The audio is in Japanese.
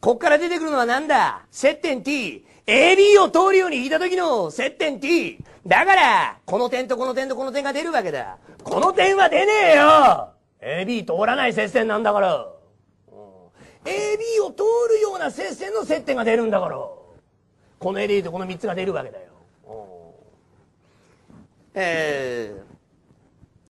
こっから出てくるのはなんだ接点 t。AB を通るように引いた時の接点 t。だから、この点とこの点とこの点が出るわけだ。この点は出ねえよ !AB 通らない接線なんだから。AB を通るような接線の接点が出るんだから。この a a とこの3つが出るわけだよ。うん、えー